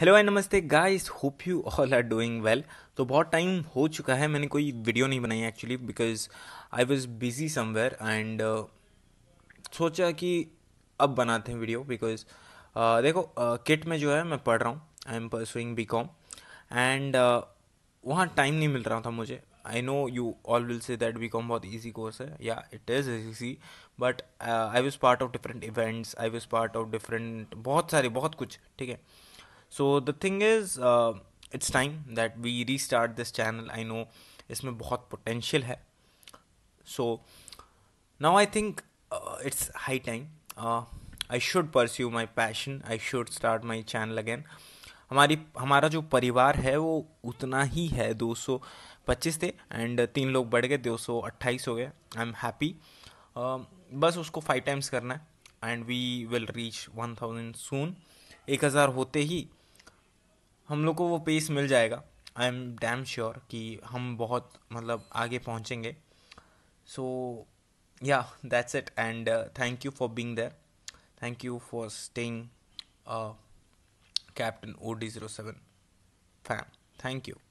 hello and नमस्ते guys hope you all are doing well तो बहुत टाइम हो चुका है मैंने कोई वीडियो नहीं बनाई actually because I was busy somewhere and सोचा कि अब बनाते हैं वीडियो बिकॉज uh, देखो किट uh, में जो है मैं पढ़ रहा हूँ I am pursuing B Com and वहाँ टाइम नहीं मिल रहा था मुझे I know you all will say that B Com बहुत ईजी कोर्स है या it is easy but I was part of different events I was part of different बहुत सारे बहुत कुछ ठीक है so the thing is it's time that we restart this channel I know इसमें बहुत पोटेंशियल है so now I think it's high time I should pursue my passion I should start my channel again हमारी हमारा जो परिवार है वो उतना ही है दो सौ पच्चीस थे एंड तीन लोग बढ़ गए दो सौ अट्ठाईस हो गए आई एम हैप्पी बस उसको फाइव टाइम्स करना है and we will reach one thousand soon एक हज़ार होते ही हम लोग को वो पेस मिल जाएगा आई एम डैम श्योर कि हम बहुत मतलब आगे पहुँचेंगे so yeah that's it and thank you for being there thank you for staying captain O D zero seven fam thank you